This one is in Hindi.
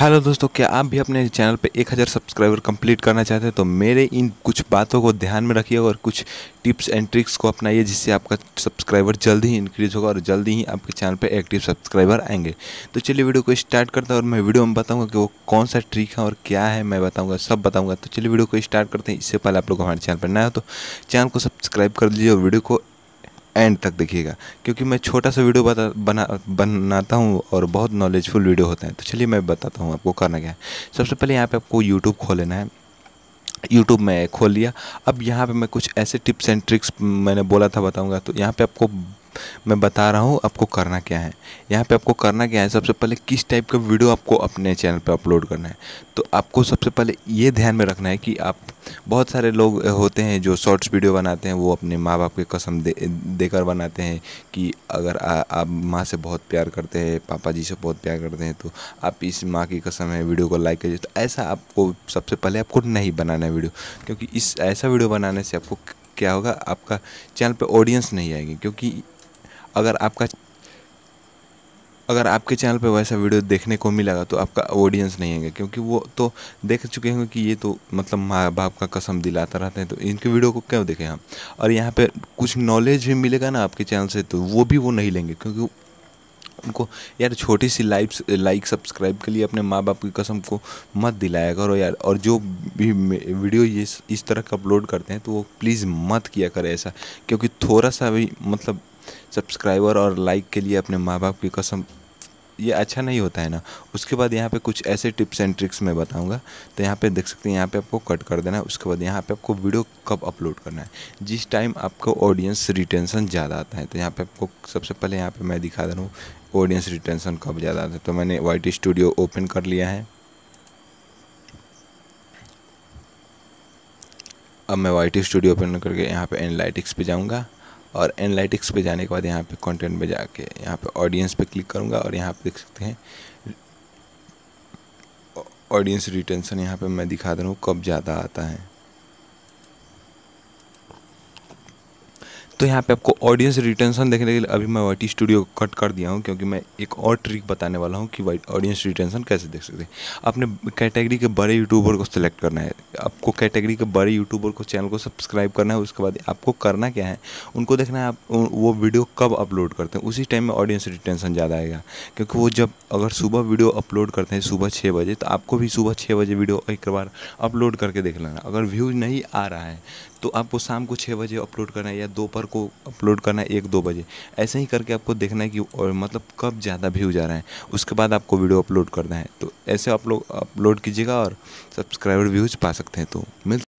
हेलो दोस्तों क्या आप भी अपने चैनल पे 1000 सब्सक्राइबर कंप्लीट करना चाहते हैं तो मेरे इन कुछ बातों को ध्यान में रखिए और कुछ टिप्स एंड ट्रिक्स को अपनाइए जिससे आपका सब्सक्राइबर जल्दी ही इंक्रीज होगा और जल्दी ही आपके चैनल पे एक्टिव सब्सक्राइबर आएंगे तो चलिए वीडियो को स्टार्ट करते हैं और मैं वीडियो में बताऊँगा कि वो कौन सा ट्रिक है और क्या है मैं बताऊँगा सब बताऊँगा तो चलिए वीडियो को स्टार्ट करते हैं इससे पहले आप लोग हमारे चैनल पर नया हो तो चैनल को सब्सक्राइब कर लीजिए और वीडियो को एंड तक देखिएगा क्योंकि मैं छोटा सा वीडियो बता बना बनाता हूँ और बहुत नॉलेजफुल वीडियो होते हैं तो चलिए मैं बताता हूँ आपको करना क्या है सबसे पहले यहाँ पे आपको यूट्यूब खोल लेना है यूट्यूब में खोल लिया अब यहाँ पे मैं कुछ ऐसे टिप्स एंड ट्रिक्स मैंने बोला था बताऊँगा तो यहाँ पे आपको मैं बता रहा हूँ आपको करना क्या है यहाँ पे आपको करना क्या है सबसे पहले किस टाइप का वीडियो आपको अपने चैनल पे अपलोड करना है तो आपको सबसे पहले ये ध्यान में रखना है कि आप बहुत सारे लोग होते हैं जो शॉर्ट्स वीडियो बनाते हैं वो अपने माँ बाप के कसम दे देकर बनाते हैं कि अगर आ, आप माँ से बहुत प्यार करते हैं पापा जी से बहुत प्यार करते हैं तो आप इस माँ की कसम है वीडियो को लाइक करिए तो ऐसा आपको सबसे पहले आपको नहीं बनाना है वीडियो क्योंकि इस ऐसा वीडियो बनाने से आपको क्या होगा आपका चैनल पे ऑडियंस नहीं आएगी क्योंकि अगर आपका अगर आपके चैनल पे वैसा वीडियो देखने को मिलेगा तो आपका ऑडियंस नहीं आएगा क्योंकि वो तो देख चुके होंगे कि ये तो मतलब माँ बाप का कसम दिलाता रहते हैं तो इनके वीडियो को क्यों देखें हम और यहाँ पे कुछ नॉलेज भी मिलेगा ना आपके चैनल से तो वो भी वो नहीं लेंगे क्योंकि उनको यार छोटी सी लाइक लाइक सब्सक्राइब के लिए अपने माँ बाप की कसम को मत दिलाया करो यार और जो भी वीडियो ये इस तरह का अपलोड करते हैं तो वो प्लीज़ मत किया करें ऐसा क्योंकि थोड़ा सा भी मतलब सब्सक्राइबर और लाइक के लिए अपने माँ बाप की कसम ये अच्छा नहीं होता है ना उसके बाद यहाँ पे कुछ ऐसे टिप्स एंड ट्रिक्स मैं बताऊँगा तो यहाँ पे देख सकते हैं यहाँ पे आपको कट कर देना है उसके बाद यहाँ पे आपको वीडियो कब अपलोड करना है जिस टाइम आपको ऑडियंस रिटेंशन ज़्यादा आता है तो यहाँ पे आपको सबसे पहले यहाँ पे मैं दिखा दे रहा हूँ ऑडियंस रिटेंसन कब ज़्यादा आता है तो मैंने वाई स्टूडियो ओपन कर लिया है अब मैं वाई स्टूडियो ओपन करके यहाँ पर एनलाइटिक्स पर जाऊँगा और एनालिटिक्स पे जाने के बाद यहाँ पे कंटेंट में जाके यहाँ पे ऑडियंस पे क्लिक करूँगा और यहाँ पे देख सकते हैं ऑडियंस रिटेंशन यहाँ पे मैं दिखा दे रहा हूँ कब ज़्यादा आता है तो यहाँ पे आपको ऑडियंस रिटेंशन देखने के लिए अभी मैं वाई स्टूडियो को कट कर दिया हूँ क्योंकि मैं एक और ट्रिक बताने वाला हूँ कि वाइट ऑडियंस रिटेंशन कैसे देख सकते हैं आपने कैटेगरी के बड़े यूट्यूबर को सिलेक्ट करना है आपको कैटेगरी के बड़े यूट्यूबर को चैनल को सब्सक्राइब करना है उसके बाद आपको करना क्या है उनको देखना है आप वो वीडियो कब अपलोड करते हैं उसी टाइम में ऑडियंस रिटेंशन ज़्यादा आएगा क्योंकि वो जब अगर सुबह वीडियो अपलोड करते हैं सुबह छः बजे तो आपको भी सुबह छः बजे वीडियो एक बार अपलोड करके देख लेना अगर व्यूज़ नहीं आ रहा है तो आपको शाम को छः बजे अपलोड करना है या दोपहर को अपलोड करना है एक दो बजे ऐसे ही करके आपको देखना है कि और मतलब कब ज़्यादा व्यूज आ रहा है उसके बाद आपको वीडियो अपलोड करना है तो ऐसे आप लोग अपलोड कीजिएगा और सब्सक्राइबर व्यूज़ पा सकते हैं तो मिल